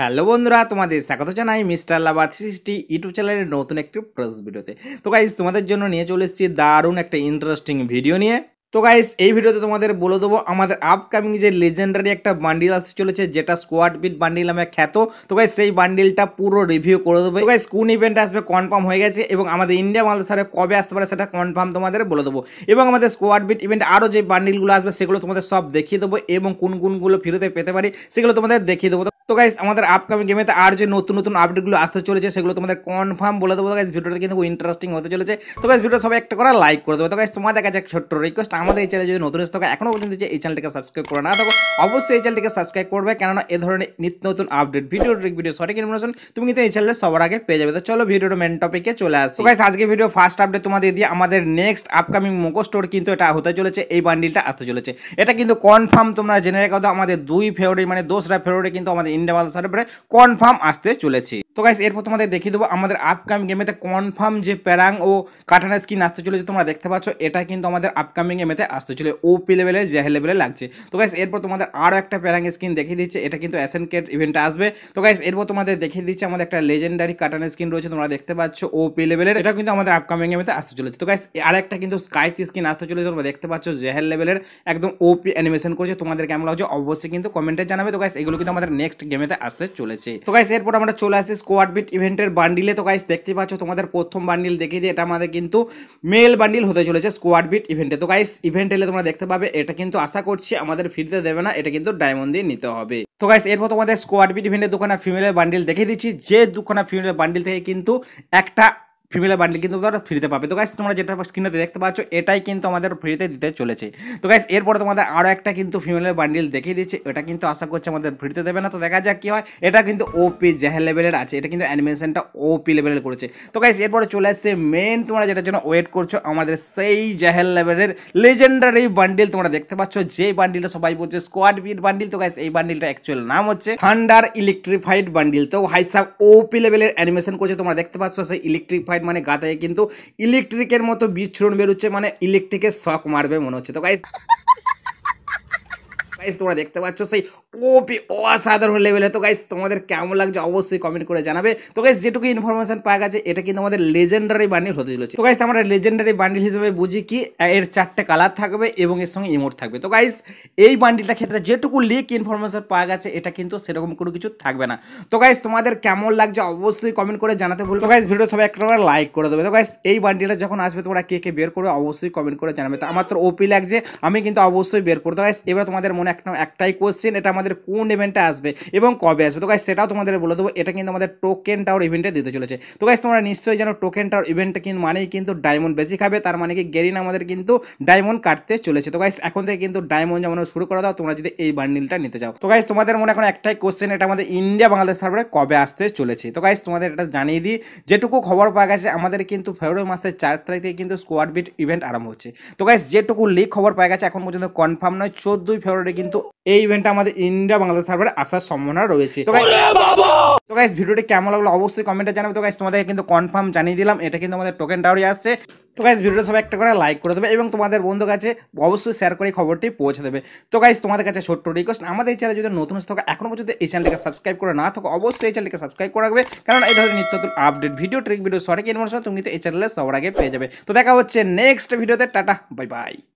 hello বন্ধুরা তোমাদের স্বাগত জানাই মিস্টার লাভা সিক্সটি ইউটিউব চ্যানেলের নতুন একটি প্রেস ভিডিওতে তো গাইজ তোমাদের জন্য নিয়ে চলে এসেছি দারুণ একটা ইন্টারেস্টিং ভিডিও নিয়ে তো গাইস এই ভিডিওতে তোমাদের বলে দেবো আমাদের আপকামিং যে লেজেন্ডারি একটা বান্ডিল আসতে চলেছে যেটা স্কোয়াড বিট বান্ডিল আমি খ্যাত তো গাইস সেই বান্ডিলটা পুরো রিভিউ করে দেবো গাইস কোন ইভেন্ট আসবে কনফার্ম হয়ে গেছে এবং আমাদের ইন্ডিয়া সারে কবে আসতে পারে সেটা কনফার্ম তোমাদের বলে দেবো এবং আমাদের স্কোয়াড বিট ইভেন্ট আরও যে বান্ডিলগুলো আসবে সেগুলো তোমাদের সব দেখিয়ে দেবো এবং কোন কোনগুলো ফিরতে পেতে পারি সেগুলো তোমাদের দেখিয়ে দেবো তো গাইস আমাদের আপকামিং গেমেতে আর যে নতুন নতুন আপডেটগুলো আসতে চলেছে সেগুলো তোমাদের কনফার্ম বলে দেবো গাইস ভিডিওটা কিন্তু ইন্টারেস্টিং হতে চলেছে তো গাইস ভিডিও সবাই একটা করে লাইক করে দেবো তো গাইস তোমাদের কাছে ছোট্ট রিকোয়েস্ট আমাদের এই চ্যানেলে যদি নতুন এসে থাকে এখনও পর্যন্ত যে এই চ্যানেলটিকে সাবস্ক্রাইব করে না থাকো অবশ্যই এই চ্যানেলটিকে সাবস্ক্রাইব করবে কেননা এ ধরনের নিত্য নতুন আপডেট ভিডিও ট্রিক ভিডিও সঠিক ইনফরমেশন তুমি কিন্তু এই চ্যানেলে সবার আগে পেয়ে যাবে তো চলো ভিডিওটা মেন টপিকে চলে আসো গাইস আজকে ভিডিও ফার্স্ট আপডেট তোমাদের দিয়ে আমাদের নেক্সট আপকামিং মোকো স্টোর কিন্তু এটা হতে চলেছে এই বান্ডিলটা আসতে চলেছে এটা কিন্তু কনফার্ম তোমরা জেনে রেখে দাও আমাদের দুই ফেব্রুয়ারি মানে দোসরা ফেব্রুয়ারি কিন্তু আমাদের ইন্ডিয়া মাল সার্ভারে কনফার্ম আসতে চলেছে তো গাইস এরপর তোমাদের দেখিয়ে দেবো আমাদের আপকামিং গেমেতে কনফার্ম যে প্যারাং ও কাটানা স্কিন আসতে চলেছে তোমরা দেখতে পাচ্ছ এটা কিন্তু আমাদের আপকামিং এমএতে আসতে চলে ওপি লেভেলে জেহে লেভেলে লাগছে তো গাইস এরপর তোমাদের আরও একটা প্যারাং স্কিন দেখিয়ে দিচ্ছে এটা কিন্তু অ্যাসেনকেট ইভেন্টে আসবে তো গাইস এরপর তোমাদের দেখিয়ে দিচ্ছে আমাদের একটা লেজেন্ডারি কাটানের স্কিন রয়েছে তোমরা দেখতে পাচ্ছ ওপি লেভেলের এটা কিন্তু আমাদের আপকামিং গেমেতে আসতে চলেছে তো গাইস আর একটা কিন্তু স্কাই স্কিন আসতে চলেছে তোমরা দেখতে পাচ্ছ জেহেল লেভেলের একদম ওপি অ্যানিমেশন করেছে তোমাদের কেমন লাগছে অবশ্যই কিন্তু কমেন্টে জানাবে তো গাইস এগুলো কিন্তু আমাদের নেক্সট গেমেতে আসতে চলেছে তো গাইস এরপর আমরা চলে আসি স্কোয়াড বিট ইভেন্টের বান্ডিলে তো গাইস দেখতে পাচ্ছ তোমাদের প্রথম বান্ডিল দেখিয়ে দিয়ে এটা আমাদের কিন্তু মেল বান্ডিল হতে চলেছে স্কোয়াড বিট ইভেন্টে তো গাইস ইভেন্ট এলে তোমরা দেখতে পাবে এটা কিন্তু আশা করছি আমাদের ফ্রিতে দেবে না এটা কিন্তু ডায়মন্ড দিয়ে নিতে হবে তো গাইস এরপর তোমাদের স্কোয়াড বিট ইভেন্টের দুখানা ফিমেলের বান্ডিল দেখে দিচ্ছি যে দুখানা ফিমেলের বান্ডিল থেকে কিন্তু একটা ফিমেলের বান্ডিল কিন্তু তোমরা ফ্রিতে পাবে তো গাইস তোমরা যেটা স্ক্রিনে দেখতে পাচ্ছ এটাই কিন্তু আমাদের ফ্রিতে দিতে চলেছে তো গাইস এরপরে তোমাদের আরও একটা কিন্তু ফিমেলের বান্ডিল দেখিয়ে দিচ্ছে এটা কিন্তু আশা করছে আমাদের ফ্রিতে দেবে না তো দেখা যাক কি হয় এটা কিন্তু ওপি জেহেল লেভেলের আছে এটা কিন্তু অ্যানিমেশনটা ওপি লেভেলের করেছে তো গাইস এরপরে চলে আসছে মেন তোমরা যেটার জন্য ওয়েট করছো আমাদের সেই জেহেল লেভেলের লেজেন্ডারি বান্ডিল তোমরা দেখতে পাচ্ছ যে বান্ডিলটা সবাই বলছে স্কোয়াড বিট বান্ডিল তো গাইস এই বান্ডিলটা অ্যাকচুয়াল নাম হচ্ছে থান্ডার ইলেকট্রিফাইড বান্ডিল তো হাইসাব ওপি লেভেলের অ্যানিমেশন করছে তোমরা দেখতে পাচ্ছ সেই ইলেকট্রিফাইড মানে গা থেকে কিন্তু ইলেকট্রিকের মতো বিচ্ছুরণ বেরোচ্ছে মানে ইলেকট্রিকের শখ মারবে মনে হচ্ছে তো গাইস গাইস তোমরা দেখতে পাচ্ছ সেই ওপি অসাধারণ লেভেলে তো গাইস তোমাদের কেমন লাগছে অবশ্যই কমেন্ট করে জানাবে তো গাইস যেটুকু ইনফরমেশন পাওয়া গেছে এটা কিন্তু আমাদের লেজেন্ডারি বান্ডিল হতে চলেছে তো গাইস আমরা লেজেন্ডারি বান্ডিল হিসেবে বুঝি কি এর চারটে কালার থাকবে এবং এর সঙ্গে ইমোট থাকবে তো গাইস এই বান্ডিলটার ক্ষেত্রে যেটুকু লিক ইনফরমেশন পাওয়া গেছে এটা কিন্তু সেরকম কোনো কিছু থাকবে না তো গাইস তোমাদের কেমন লাগছে অবশ্যই কমেন্ট করে জানাতে ভুলবে তো গাইস ভিডিও সবাই একটা লাইক করে দেবে তো গাইস এই বান্ডিলটা যখন আসবে তোমরা কে কে বের করবে অবশ্যই কমেন্ট করে জানাবে তো আমার তো ওপি লাগছে আমি কিন্তু অবশ্যই বের করতে গাইস এবার তোমাদের মনে কোন এক একটাই কোশ্চেন এটা আমাদের কোন ইভেন্টে আসবে এবং কবে আসবে তো গাইজ সেটাও তোমাদের বলে দেবো এটা কিন্তু আমাদের টোকেন টাওয়ার ইভেন্টে দিতে চলেছে তো গাইজ তোমরা নিশ্চয়ই জানো টোকেন টাওয়ার ইভেন্টটা কিন্তু মানেই কিন্তু ডায়মন্ড বেশি খাবে তার মানে কি গেরিন আমাদের কিন্তু ডায়মন্ড কাটতে চলেছে তো গাইজ এখন থেকে কিন্তু ডায়মন্ড যেমন শুরু করে দাও তোমরা যদি এই বান্ডিলটা নিতে চাও তো গাইজ তোমাদের মনে এখন একটাই কোশ্চেন এটা আমাদের ইন্ডিয়া বাংলাদেশ সার্ভারে কবে আসতে চলেছে তো গাইজ তোমাদের এটা জানিয়ে দিই যেটুকু খবর পাওয়া গেছে আমাদের কিন্তু ফেব্রুয়ারি মাসের চার তারিখ থেকে কিন্তু স্কোয়াড বিট ইভেন্ট আরম্ভ হচ্ছে তো গাইজ যেটুকু লিক খবর পাওয়া গেছে এখন পর্যন্ত কনফার্ম নয় চোদ্দোই ফেব্রুয়ারি কিন্তু এই ইভেন্টটা আমাদের ইন্ডিয়া বাংলাদেশ সার্ভারে আসার সম্ভাবনা রয়েছে তো তো গাইস ভিডিওটি কেমন লাগলো অবশ্যই কমেন্টে জানাবে তো গাইস তোমাদের কিন্তু কনফার্ম জানিয়ে দিলাম এটা কিন্তু আমাদের টোকেন টাওয়ারই আসছে তো গাইস ভিডিওটা সবাই একটা করে লাইক করে দেবে এবং তোমাদের বন্ধু কাছে অবশ্যই শেয়ার করে খবরটি পৌঁছে দেবে তো গাইস তোমাদের কাছে ছোট্ট রিকোয়েস্ট আমাদের এই চ্যানেল যদি নতুন থাকো এখনো পর্যন্ত এই চ্যানেলটিকে সাবস্ক্রাইব করে না থাকো অবশ্যই এই চ্যানেলটিকে সাবস্ক্রাইব করে রাখবে কারণ এই ধরনের নিত্য নতুন আপডেট ভিডিও ট্রিক ভিডিও সঠিক ইনফরমেশন তুমি কিন্তু এই চ্যানেলে সবার আগে পেয়ে যাবে তো দেখা হচ্ছে নেক্সট ভিডিওতে টাটা বাই বাই